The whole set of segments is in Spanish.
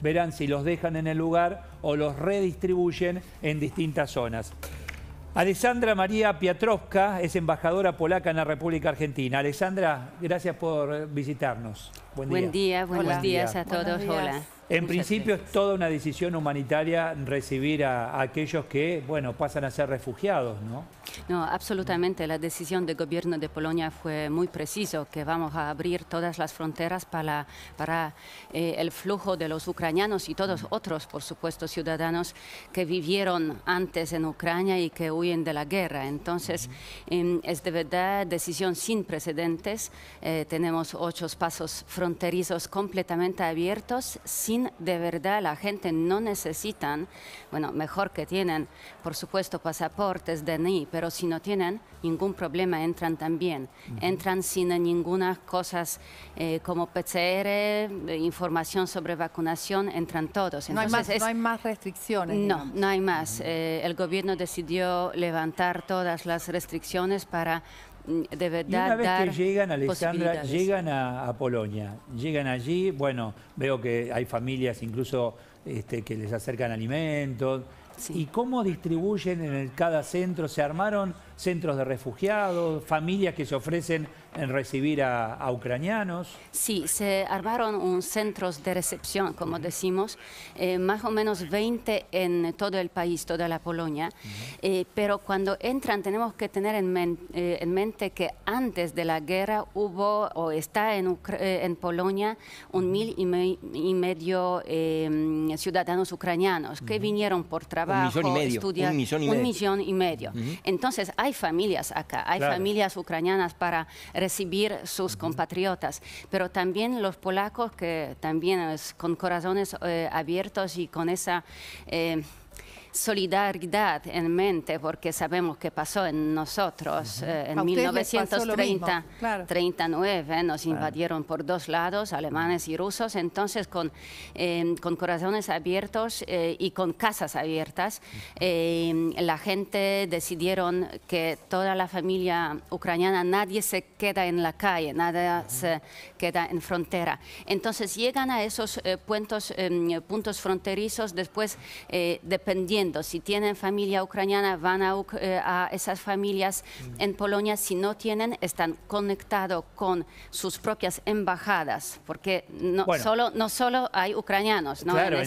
verán si los dejan en el lugar o los redistribuyen en distintas zonas. Alessandra María Piatrowska es embajadora polaca en la República Argentina. Alessandra, gracias por visitarnos. Buen día. Buen día, buenos días a todos. Hola. En principio es toda una decisión humanitaria recibir a, aquellos que, bueno, pasan a ser refugiados, ¿no? No, absolutamente. La decisión del gobierno de Polonia fue muy preciso, que vamos a abrir todas las fronteras para, eh, el flujo de los ucranianos y todos mm. otros, por supuesto, ciudadanos que vivieron antes en Ucrania y que huyen de la guerra. Entonces, em, es de verdad decisión sin precedentes. Eh, tenemos ocho pasos fronterizos completamente abiertos, sin de verdad la gente no necesitan, bueno, mejor que tienen, por supuesto, pasaportes, de ni, pero si no tienen ningún problema entran también. Entran sin ninguna cosa eh, como PCR, información sobre vacunación, entran todos. no, hay más, restricciones. No, no hay más. Eh, el gobierno decidió levantar todas las restricciones para y una vez que llegan, Alexandra, llegan a, Polonia, llegan allí, bueno, veo que hay familias incluso este, que les acercan alimentos. ¿Y cómo distribuyen en el, cada centro? ¿Se armaron? centros de refugiados, familias que se ofrecen en recibir a, ucranianos. Sí, se armaron un centros de recepción, como decimos, eh, más o menos 20 en todo el país, toda la Polonia. Eh, pero cuando entran tenemos que tener eh, en, mente que antes de la guerra hubo o está en, en Polonia un mil y, medio em, ciudadanos ucranianos que vinieron por trabajo, un y medio, un millón y medio. Entonces hay hay familias acá, hay familias ucranianas para recibir sus compatriotas, pero también los polacos que también es, con corazones eh, abiertos y con esa... Eh, solidaridad en mente, porque sabemos que pasó en nosotros eh, en 1939, 39, nos invadieron por dos lados, alemanes y rusos, entonces con, em, con corazones abiertos eh, y con casas abiertas, em, la gente decidieron que toda la familia ucraniana, nadie se queda en la calle, nada se queda en frontera. Entonces llegan a esos eh, puntos, em, puntos fronterizos después dependiendo si tienen familia ucraniana, van a, eh, esas familias mm. en Polonia. Si no tienen, están conectados con sus propias embajadas, porque no, solo, no solo hay ucranianos. ¿no? Claro,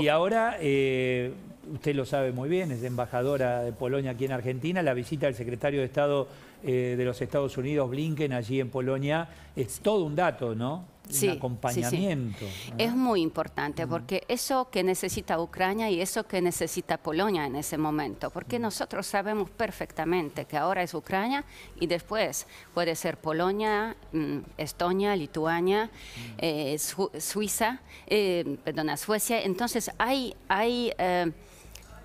Y ahora... Eh, usted lo sabe muy bien, es embajadora de Polonia aquí en Argentina, la visita del secretario de Estado eh, de los Estados Unidos, Blinken, allí en Polonia, es todo un dato, ¿no? sí, acompañamiento. Es muy importante porque eso que necesita Ucrania y eso que necesita Polonia en ese momento, porque nosotros sabemos perfectamente que ahora es Ucrania y después puede ser Polonia, mm, Estonia, Lituania, eh, Suiza, eh, perdona, Suecia. Entonces hay, hay eh,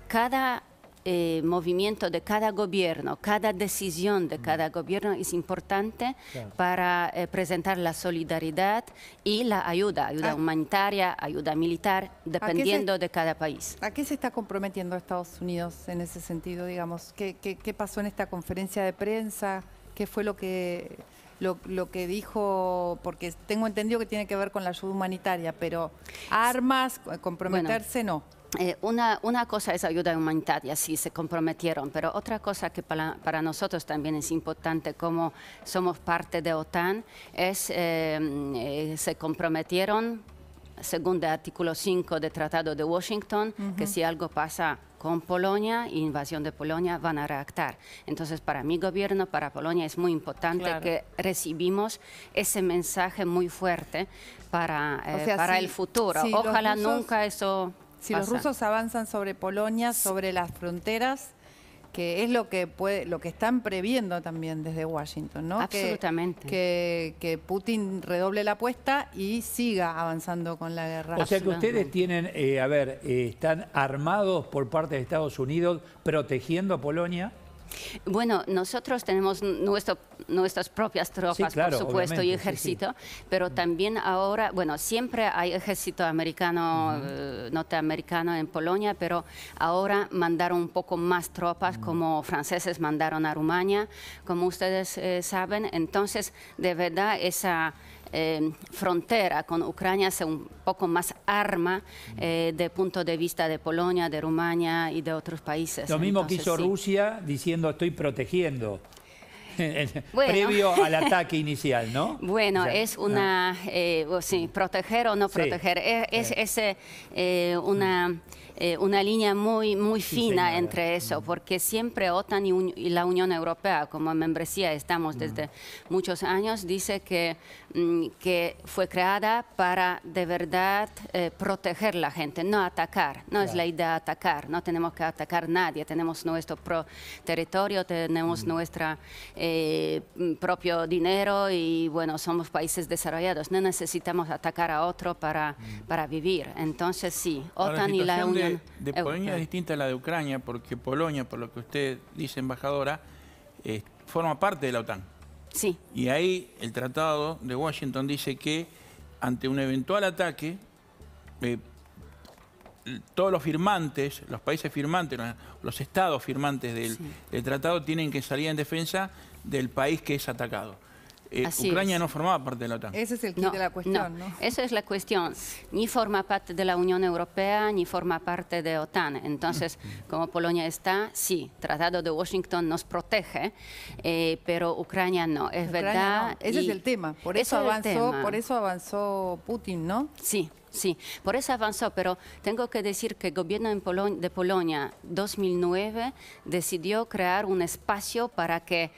cada eh, movimiento de cada gobierno, cada decisión de cada gobierno es importante para eh, presentar la solidaridad y la ayuda, ayuda ah. humanitaria, ayuda militar, dependiendo de cada país. ¿A qué se está comprometiendo Estados Unidos en ese sentido, digamos? ¿Qué, qué, pasó en esta conferencia de prensa? ¿Qué fue lo que... Lo, que dijo, porque tengo entendido que tiene que ver con la ayuda humanitaria, pero armas, comprometerse no. Eh, una, cosa es ayuda humanitaria, sí, se comprometieron, pero otra cosa que para, nosotros también es importante, como somos parte de OTAN, es eh, eh, se comprometieron, según el artículo 5 del Tratado de Washington, que si algo pasa con Polonia, invasión de Polonia, van a reactar. Entonces, para mi gobierno, para Polonia, es muy importante que recibimos ese mensaje muy fuerte para, para el futuro. Ojalá nunca eso si los rusos avanzan sobre Polonia, sobre las fronteras, que es lo que puede, lo que están previendo también desde Washington, ¿no? Absolutamente. Que, Putin redoble la apuesta y siga avanzando con la guerra. O sea que ustedes tienen, eh, a ver, eh, están armados por parte de Estados Unidos protegiendo a Polonia. Bueno, nosotros tenemos nuestro, nuestras propias tropas, por supuesto, y ejército, pero también ahora, bueno, siempre hay ejército americano, eh, norteamericano en Polonia, pero ahora mandaron un poco más tropas, como franceses mandaron a Rumania, como ustedes eh, saben. Entonces, de verdad, esa Em, frontera con Ucrania sea un poco más arma eh, de punto de vista de Polonia, de Rumania y de otros países. Lo mismo que hizo Rusia diciendo estoy protegiendo. previo al ataque inicial, ¿no? Bueno, es una, ah. eh, sí, proteger o no proteger, es, eh, una... Mm. Eh, una línea muy, muy fina entre eso, porque siempre OTAN y, la Unión Europea, como membresía estamos desde muchos años, dice que, mm, que fue creada para de verdad eh, proteger la gente, no atacar. No es la idea atacar, no tenemos que atacar a nadie, tenemos nuestro territorio, tenemos nuestro eh, propio dinero y bueno, somos países desarrollados, no necesitamos atacar a otro para, para vivir. Entonces sí, OTAN y la Unión de, eh, Polonia es distinta a la de Ucrania, porque Polonia, por lo que usted dice, embajadora, eh, forma parte de la OTAN. Sí. Y ahí el tratado de Washington dice que ante un eventual ataque, eh, todos los firmantes, los países firmantes, los estados firmantes del tratado tienen que salir en defensa del país que es atacado. Eh, Ucrania no formaba parte de la OTAN. Ese es el de la cuestión, no. Esa es la cuestión. Ni forma parte de la Unión Europea, ni forma parte de OTAN. Entonces, como Polonia está, sí, Tratado de Washington nos protege, eh, pero Ucrania no. Es verdad. Ese es el tema. Por eso, avanzó, por eso avanzó Putin, ¿no? Sí. Sí, por eso avanzó, pero tengo que decir que el gobierno de Polonia 2009 decidió crear un espacio para que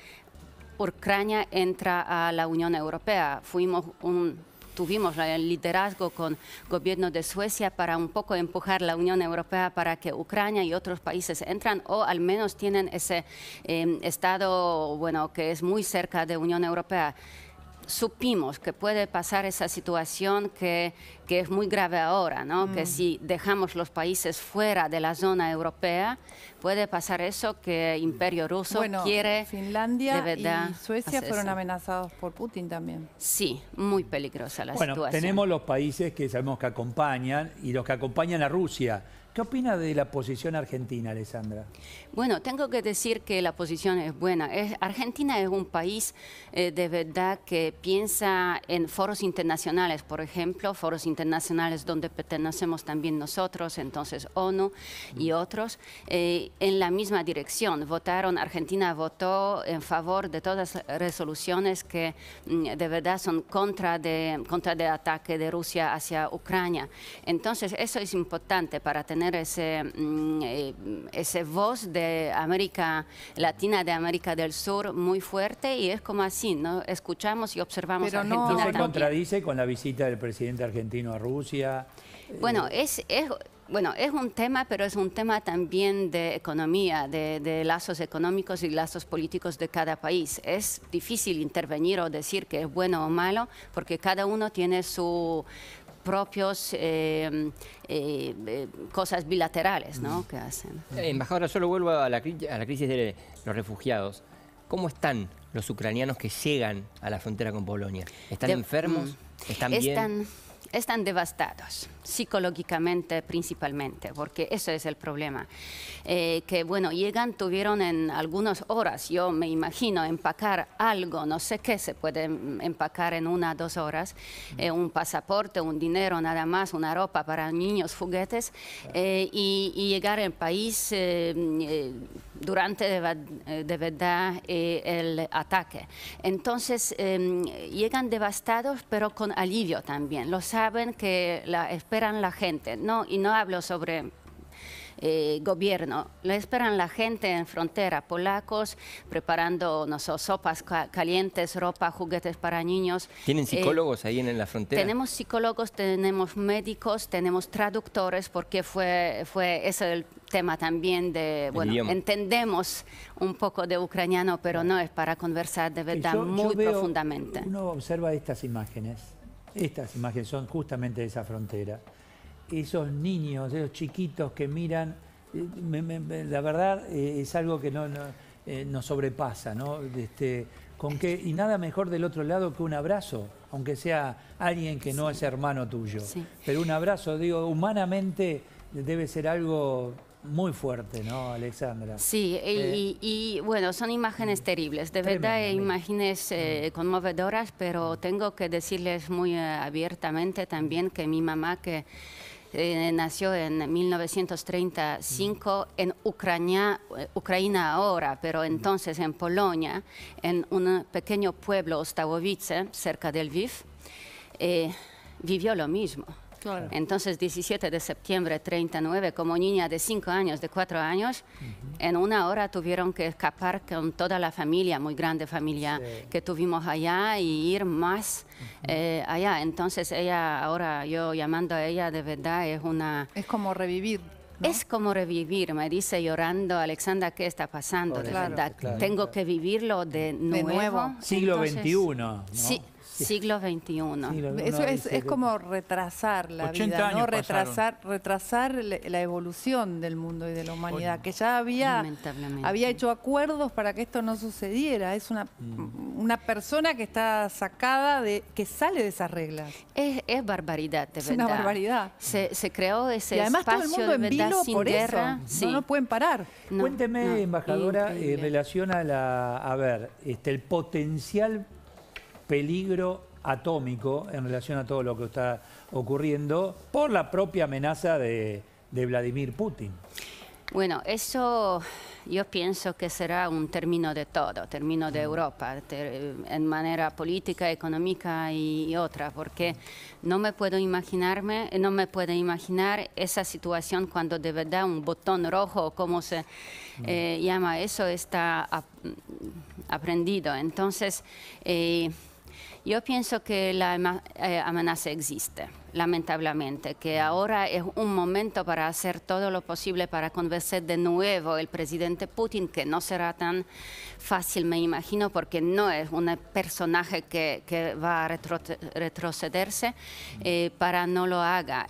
Ucrania entra a la Unión Europea. Fuimos un, tuvimos el liderazgo con el gobierno de Suecia para un poco empujar la Unión Europea para que Ucrania y otros países entran o al menos tienen ese eh, estado bueno que es muy cerca de Unión Europea supimos que puede pasar esa situación que, que es muy grave ahora, ¿no? que mm. si dejamos los países fuera de la zona europea, puede pasar eso que el imperio ruso quiere... Finlandia y Suecia fueron amenazados por Putin también. Sí, muy peligrosa la situación. tenemos los países que sabemos que acompañan y los que acompañan a Rusia. ¿Qué opina de la posición argentina, Alessandra? Bueno, tengo que decir que la posición es buena. Es, argentina es un país eh, de verdad que piensa en foros internacionales, por ejemplo, foros internacionales donde pertenecemos también nosotros, entonces ONU y mm. otros, eh, en la misma dirección. Votaron, Argentina votó en favor de todas las resoluciones que mm, de verdad son contra de contra de ataque de Rusia hacia Ucrania. Entonces, eso es importante para tener tener ese, mm, eh, ese voz de América Latina, de América del Sur muy fuerte y es como así, ¿no? Escuchamos y observamos Pero No se contradice con la visita del presidente argentino a Rusia. Bueno, es, es bueno, es un tema, pero es un tema también de economía, de, de, lazos económicos y lazos políticos de cada país. Es difícil intervenir o decir que es bueno o malo, porque cada uno tiene su propios eh, eh, eh, cosas bilaterales ¿no? Mm. que hacen. embajadora, Solo vuelvo a la, crisis de los refugiados. ¿Cómo están los ucranianos que llegan a la frontera con Polonia? ¿Están enfermos? Mm. ¿Están, bien? Están están devastados psicológicamente principalmente, porque eso es el problema. Eh, que bueno, llegan, tuvieron en algunas horas, yo me imagino, empacar algo, no sé qué se puede empacar en una, dos horas, eh, un pasaporte, un dinero nada más, una ropa para niños, juguetes, eh, y, y, llegar al país durante de, eh, verdad eh, el ataque. Entonces em, llegan devastados, pero con alivio también. Lo saben que la esperan la gente. No, y no hablo sobre eh, gobierno. Le esperan la gente en frontera, polacos preparando no sopas calientes, ropa, juguetes para niños. ¿Tienen eh, psicólogos ahí en, la frontera? Tenemos psicólogos, tenemos médicos, tenemos traductores, porque fue, fue ese el tema también de, bueno, entendemos un poco de ucraniano, pero no es para conversar de verdad muy profundamente. Uno observa estas imágenes, estas imágenes son justamente de esa frontera esos niños, esos chiquitos que miran, eh, la verdad eh, es algo que no, eh, nos sobrepasa, ¿no? Este, con y nada mejor del otro lado que un abrazo, aunque sea alguien que no es hermano tuyo. Pero un abrazo, digo, humanamente debe ser algo muy fuerte, ¿no, Alexandra? Sí, y, bueno, son imágenes terribles, de verdad, imágenes conmovedoras, pero tengo que decirles muy abiertamente también que mi mamá, que eh, nació en 1935 en Ucrania, eh, Ucrania ahora, pero entonces en Polonia, en un pequeño pueblo, Ostawowice, cerca del Lviv, eh, vivió lo mismo. Entonces, 17 de septiembre 39, como niña de 5 años, de 4 años, en una hora tuvieron que escapar con toda la familia, muy grande familia que tuvimos allá y ir más eh, allá. Entonces, ella, ahora yo llamando a ella, de verdad es una... Es como revivir. ¿No? Es como revivir, me dice llorando Alexandra, ¿qué está pasando? de verdad, tengo que vivirlo de nuevo. Siglo XXI. Sí, Siglos XXI. Eso es, como retrasar la vida, ¿no? Retrasar, retrasar la evolución del mundo y de la humanidad, que ya había, había hecho acuerdos para que esto no sucediera. Es una, mm. una persona que está sacada de, que sale de esas reglas. Es, barbaridad, de verdad. Es una barbaridad. Se, se creó ese y además, todo el mundo de en por guerra. Eso. No, pueden parar. Cuénteme, embajadora, en relación a la, a ver, este, el potencial peligro atómico en relación a todo lo que está ocurriendo por la propia amenaza de, Vladimir Putin. Bueno, eso yo pienso que será un término de todo, término de Europa, en manera política, económica y, otra, porque no me puedo imaginarme, no me puede imaginar esa situación cuando de verdad un botón rojo, como se eh, llama eso, está mm, aprendido. Entonces, eh, yo pienso que la eh, amenaza existe, lamentablemente, que ahora es un momento para hacer todo lo posible para convencer de nuevo el presidente Putin, que no será tan fácil, me imagino, porque no es un personaje que, va a retrocederse, eh, para no lo haga.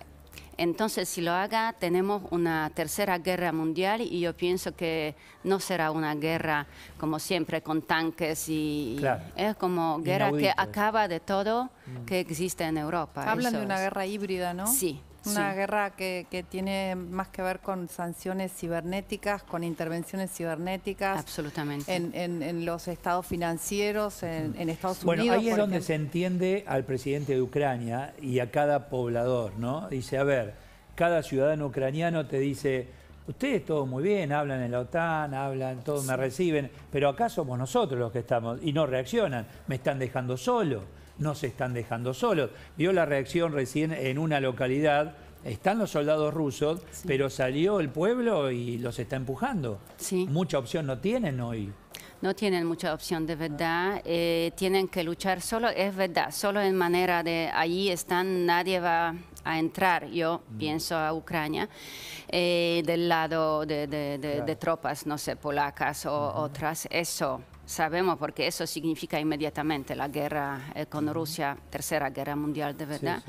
Entonces, si lo haga, tenemos una tercera guerra mundial y yo pienso que no será una guerra como siempre con tanques y es como guerra que acaba de todo mm. que existe en Europa. Hablan de una guerra híbrida, ¿no? Sí. Una guerra que, tiene más que ver con sanciones cibernéticas, con intervenciones cibernéticas. Absolutamente. En, los estados financieros, en, Estados Unidos. Bueno, ahí es donde se entiende al presidente de Ucrania y a cada poblador, ¿no? Dice, a ver, cada ciudadano ucraniano te dice, ustedes todo muy bien, hablan en la OTAN, hablan, todos me reciben, pero acá somos nosotros los que estamos y no reaccionan, me están dejando solo no se están dejando solos. Vio la reacción recién en una localidad están los soldados rusos, pero salió el pueblo y los está empujando. Sí. Mucha opción no tienen hoy. No tienen mucha opción, de verdad. Eh, tienen que luchar solo, es verdad, solo en manera de allí están, nadie va a entrar, yo mm. pienso a Ucrania, eh, del lado de, tropas, no sé, polacas o otras. Eso sabemos porque eso significa inmediatamente la guerra eh, con Rusia, tercera guerra mundial de verdad.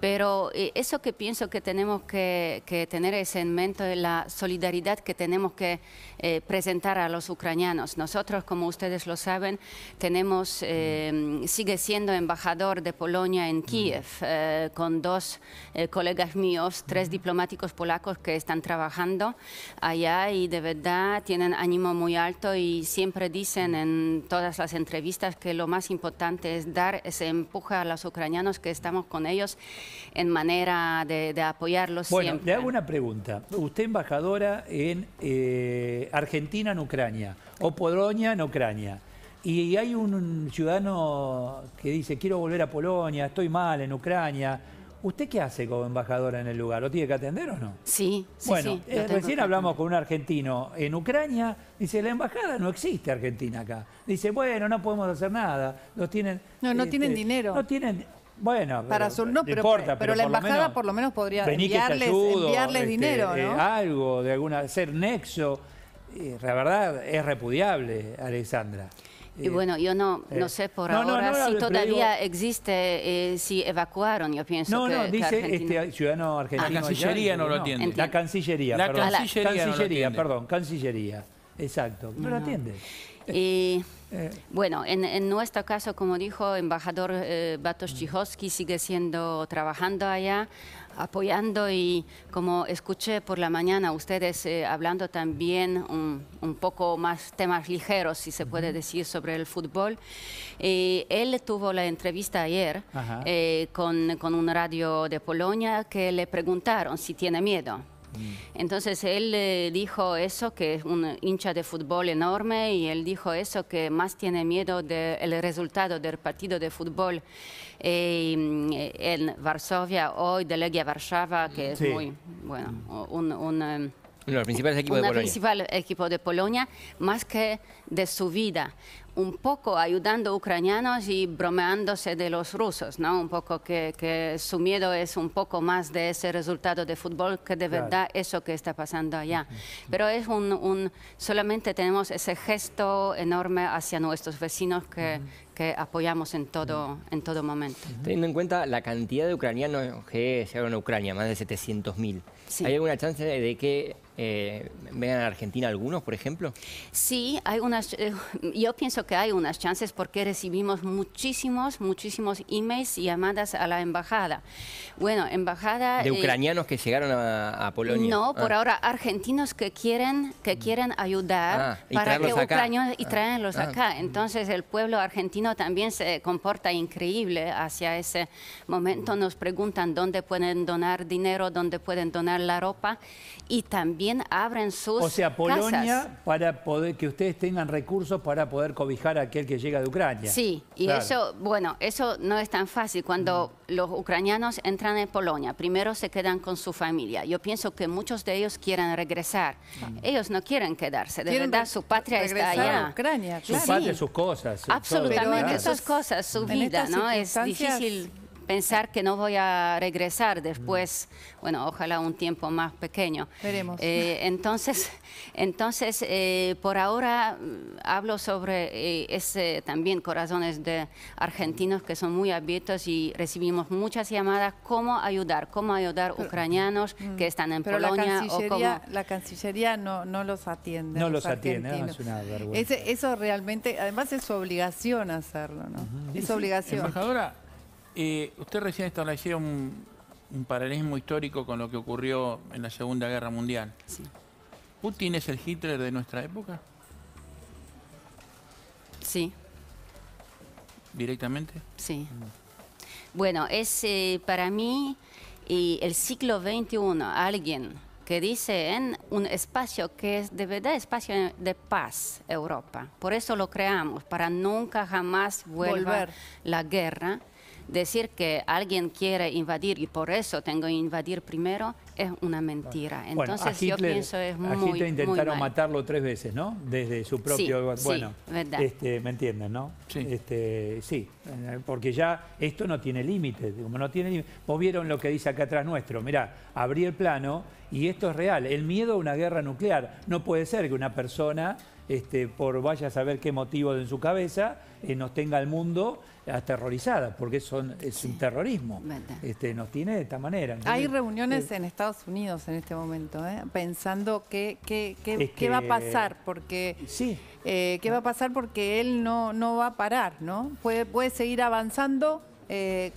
Pero eh, eso que pienso que tenemos que, tener es en mente la solidaridad que tenemos que eh, presentar a los ucranianos. Nosotros, como ustedes lo saben, tenemos, em, sigue siendo embajador de Polonia en Kiev con dos colegas míos, tres diplomáticos polacos que están trabajando allá y de verdad tienen ánimo muy alto y siempre dicen en todas las entrevistas que lo más importante es dar ese empuje a los ucranianos que estamos con ellos en manera de, apoyarlos bueno, le hago una pregunta. Usted embajadora en eh, Argentina en Ucrania o Polonia en Ucrania. Y hay un ciudadano que dice, quiero volver a Polonia, estoy mal en Ucrania, ¿Usted qué hace como embajadora en el lugar? ¿Lo tiene que atender o no? Sí, sí Bueno, eh, recién hablamos con un argentino en Ucrania. Dice, la embajada no existe Argentina acá. Dice, bueno, no podemos hacer nada. Los tienen... No, no tienen este, dinero. No tienen... Bueno, para no, importa, pero, la embajada por lo menos podría enviarles, este, dinero, eh, ¿no? algo, de alguna, ser nexo. la verdad es repudiable, Alexandra. Y eh, bueno, yo no, no eh. sé por ahora si todavía existe, eh, si evacuaron, yo pienso no, que... No, dice este ciudadano argentino... La Cancillería no lo atiende. La Cancillería, la perdón. Cancillería, Cancillería perdón, Cancillería. Exacto, no, lo atiende. Y, Bueno, en, nuestro caso, como dijo el embajador eh, Batos sigue siendo trabajando allá apoyando y como escuché por la mañana ustedes eh, hablando también un, poco más temas ligeros, si se puede decir, sobre el fútbol. Eh, él tuvo la entrevista ayer eh, con, con un radio de Polonia que le preguntaron si tiene miedo. Mm. Entonces él eh, dijo eso, que es un hincha de fútbol enorme, y él dijo eso, que más tiene miedo del resultado del partido de fútbol eh, mm, en Varsovia, hoy de Legia varsava que es muy, bueno, un em, los principales equipos de Polonia. principal equipo de Polonia, más que de su vida. Un poco ayudando a ucranianos y bromeándose de los rusos, ¿no? Un poco que, que su miedo es un poco más de ese resultado de fútbol que de verdad eso que está pasando allá. Pero es un, un, solamente tenemos ese gesto enorme hacia nuestros vecinos que, que apoyamos en todo, en todo momento. Teniendo en cuenta la cantidad de ucranianos que llegaron a Ucrania, más de 700.000, mil, ¿hay alguna chance de que Vean eh, vengan a Argentina algunos, por ejemplo? Sí, hay unas, eh, yo pienso que hay unas chances porque recibimos muchísimos, muchísimos emails y llamadas a la embajada. Bueno, embajada... ¿De eh, ucranianos que llegaron a, Polonia? No, por ah. ahora argentinos que quieren, que mm. quieren ayudar ah, para que ucranianos y ah. traenlos acá. Entonces el pueblo argentino también se comporta increíble hacia ese momento. Nos preguntan dónde pueden donar dinero, dónde pueden donar la ropa y también abren sus O sea, Polonia para poder que ustedes tengan recursos para poder cobijar a aquel que llega de Ucrania. Sí, y eso, bueno, eso no es tan fácil. Cuando mm. los ucranianos entran en Polonia, primero se quedan con su familia. Yo pienso que muchos de ellos quieren regresar. Mm. Ellos no quieren quedarse, de verdad, su patria está allá. Su patria, sus cosas. Absolutamente, sus cosas, su vida, ¿no? Es difícil pensar que no voy a regresar después, mm. bueno, ojalá un tiempo más pequeño. Veremos. Eh, entonces, entonces eh, por ahora mm, hablo sobre eh, ese también corazones de argentinos que son muy abiertos y recibimos muchas llamadas, cómo ayudar, cómo ayudar ucranianos mm, que están en Polonia. La Cancillería, o la Cancillería no, no los atiende. No los, atiende, es una vergüenza. eso realmente, además es su obligación hacerlo, ¿no? Es obligación. Embajadora, eh, usted recién estableció un, un, paralelismo histórico con lo que ocurrió en la Segunda Guerra Mundial. Sí. ¿Putin es el Hitler de nuestra época? Sí. ¿Directamente? Sí. Mm. Bueno, es eh, para mí y el siglo XXI, alguien que dice en un espacio que es de verdad espacio de paz, Europa. Por eso lo creamos, para nunca jamás vuelva la guerra decir que alguien quiere invadir y por eso tengo que invadir primero es una mentira. Entonces yo pienso es muy, a Hitler intentaron matarlo tres veces, ¿no? Desde su propio... bueno, este, ¿me entienden, no? Sí. Este, sí, porque ya esto no tiene límites. no tiene Vos vieron lo que dice acá atrás nuestro. Mirá, abrí el plano y esto es real. El miedo a una guerra nuclear. No puede ser que una persona, este, por vaya a saber qué motivo en su cabeza, eh, nos tenga al mundo aterrorizada, porque son, es un terrorismo. Este, nos tiene de esta manera. Hay reuniones eh, en Estados Unidos en este momento, ¿eh? pensando qué, qué, va a pasar, porque eh, qué va a pasar porque él no, no va a parar, ¿no? Puede, puede seguir avanzando.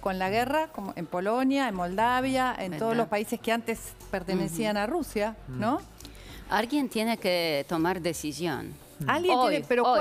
con la guerra, como en Polonia, en Moldavia, en todos los países que antes pertenecían a Rusia, ¿no? Alguien tiene que tomar decisión pero,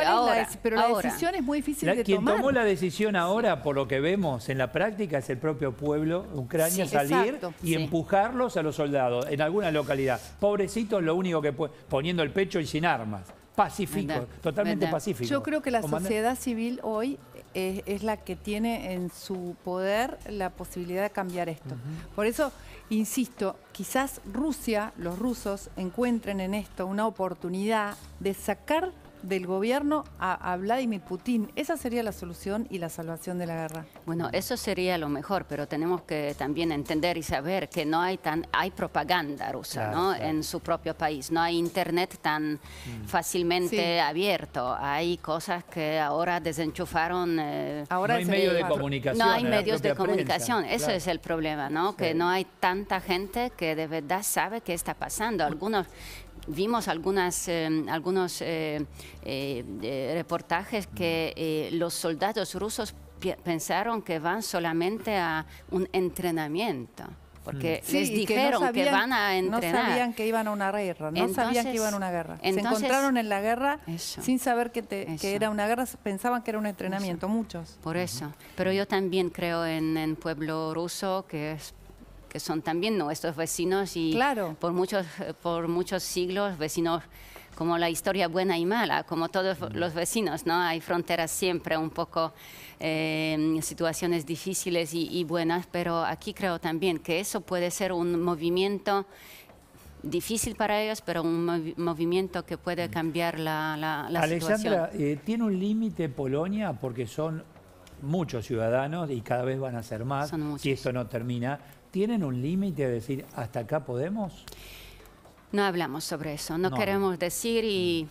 la, decisión es muy difícil de quien Quien tomó la decisión ahora, por lo que vemos en la práctica, es el propio pueblo ucrania salir y empujarlos a los soldados en alguna localidad. Pobrecitos, lo único que puede, poniendo el pecho y sin armas. Pacífico, totalmente pacífico. Yo creo que la sociedad civil hoy es, la que tiene en su poder la posibilidad de cambiar esto. Por eso, insisto, quizás Rusia, los rusos, encuentren en esto una oportunidad de sacar del gobierno a, Vladimir Putin. Esa sería la solución y la salvación de la guerra. Bueno, eso sería lo mejor, pero tenemos que también entender y saber que no hay tan hay propaganda rusa, ¿no? En su propio país, no hay internet tan mm. fácilmente abierto. Hay cosas que ahora desenchufaron. Eh, ahora no hay medios de comunicación. No hay medios de comunicación. eso es el problema, ¿no? Que no hay tanta gente que de verdad sabe qué está pasando. Algunos vimos algunas, em, algunos eh, eh, reportajes que eh, los soldados rusos pensaron que van solamente a un entrenamiento. Porque mm. les dijeron que, van a entrenar. No sabían que iban a una guerra, no sabían que iban a una guerra. Se encontraron en la guerra sin saber que, era una guerra, pensaban que era un entrenamiento, muchos. Por eso. Pero yo también creo en, el pueblo ruso, que es que son también nuestros vecinos y por, muchos, eh, por muchos siglos vecinos como la historia buena y mala, como todos los vecinos, ¿no? Hay fronteras siempre, un poco em, situaciones difíciles y, buenas, pero aquí creo también que eso puede ser un movimiento difícil para ellos, pero un movimiento que puede cambiar la, la, Alexandra, situación. Eh, ¿tiene un límite Polonia? Porque son muchos ciudadanos y cada vez van a ser más, si esto no termina, ¿Tienen un límite de decir hasta acá podemos? No hablamos sobre eso, no, queremos decir y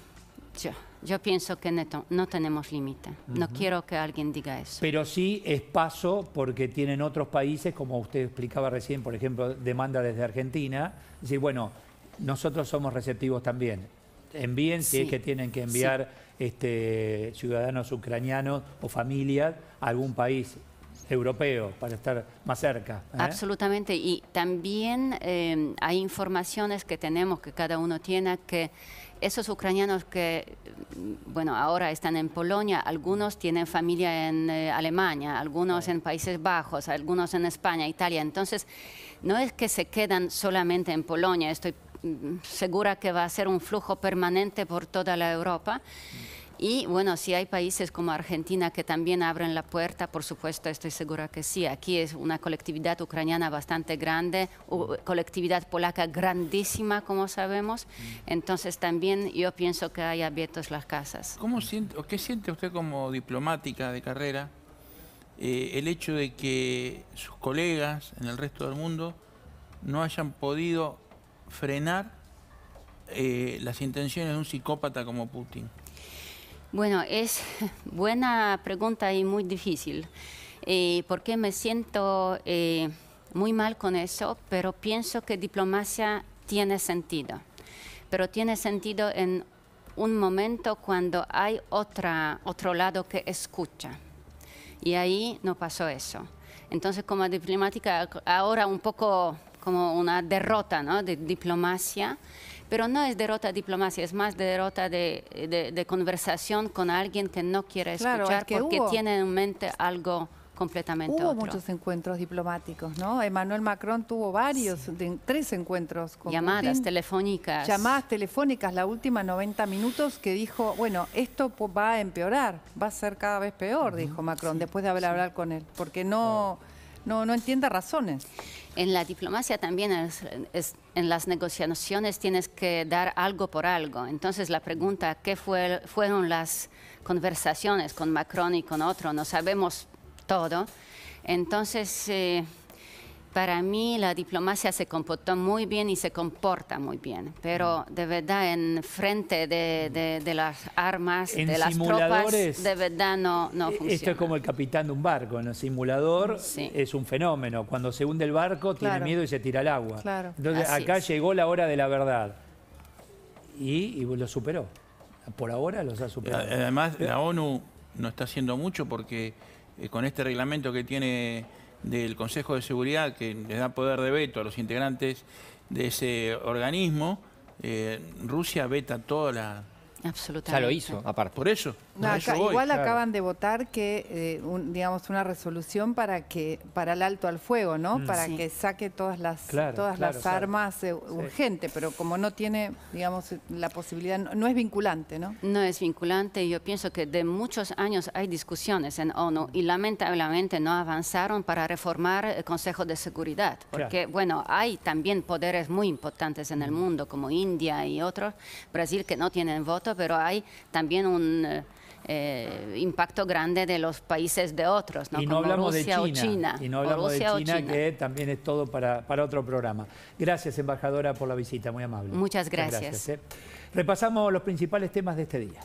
yo, pienso que no tenemos límite. No quiero que alguien diga eso. Pero sí es paso porque tienen otros países, como usted explicaba recién, por ejemplo, demanda desde Argentina, decir, bueno, nosotros somos receptivos también. Envíen si es que tienen que enviar este, ciudadanos ucranianos o familias a algún país europeo para estar más cerca. ¿eh? Absolutamente. Y también em, hay informaciones que tenemos, que cada uno tiene, que esos ucranianos que, mm, bueno, ahora están en Polonia, algunos tienen familia en eh, Alemania, algunos en Países Bajos, algunos en España, Italia. Entonces, no es que se quedan solamente en Polonia, estoy mm, segura que va a ser un flujo permanente por toda la Europa. Mm. Y bueno, si hay países como Argentina que también abren la puerta, por supuesto, estoy segura que sí. Aquí es una colectividad ucraniana bastante grande, colectividad polaca grandísima, como sabemos. Mm. Entonces también yo pienso que hay abiertos las casas. ¿Cómo siente, o ¿Qué siente usted como diplomática de carrera eh, el hecho de que sus colegas en el resto del mundo no hayan podido frenar eh, las intenciones de un psicópata como Putin? Bueno, es buena pregunta y muy difícil, eh, porque me siento eh, muy mal con eso, pero pienso que diplomacia tiene sentido, pero tiene sentido en un momento cuando hay otra, otro lado que escucha. Y ahí no pasó eso. Entonces, como diplomática, ahora un poco como una derrota ¿no? de diplomacia. Pero no es derrota diplomacia, es más derrota de, derrota de, conversación con alguien que no quiere escuchar que porque tiene en mente algo completamente Hubo muchos encuentros diplomáticos, ¿no? Emmanuel Macron tuvo varios, tres encuentros con Llamadas telefónicas. Llamadas telefónicas, la última 90 minutos, que dijo, bueno, esto va a empeorar, va a ser cada vez peor, dijo Macron, después de haber hablar con él, porque no no, no entienda razones. En la diplomacia también en las negociaciones tienes que dar algo por algo. Entonces la pregunta, ¿qué fue, fueron las conversaciones con Macron y con otro? No sabemos todo. Entonces... Eh, para mí la diplomacia se comportó muy bien y se comporta muy bien, pero mm. de verdad en frente de, las armas, de las tropas, de verdad no, funciona. Eh, esto es como el capitán de un barco, en el simulador es un fenómeno, cuando se hunde el barco tiene miedo y se tira al agua. Entonces acá llegó la hora de la verdad y, lo superó, por ahora los ha superado. Eh, además la ONU no está haciendo mucho porque eh, con este reglamento que tiene del Consejo de Seguridad que les da poder de veto a los integrantes de ese organismo, eh, Rusia veta toda la... Absolutamente. Ya lo hizo, aparte. Por eso. igual acaban de votar que, eh, digamos, una resolución para que para el alto al fuego, ¿no? Mm. Para que saque todas las todas las armas eh, urgente, pero como no tiene, digamos, la posibilidad, no, es vinculante, ¿no? No es vinculante. Yo pienso que de muchos años hay discusiones en ONU y lamentablemente no avanzaron para reformar el Consejo de Seguridad, porque bueno, hay también poderes muy importantes en el mm. mundo como India y otros, Brasil que no tienen voto pero hay también un... Eh, eh, impacto grande de los países de otros, ¿no? Y no hablamos de China, Y no hablamos de China, que también es todo para, otro programa. Gracias, embajadora, por la visita, muy amable. Muchas gracias. ¿eh? Repasamos los principales temas de este día.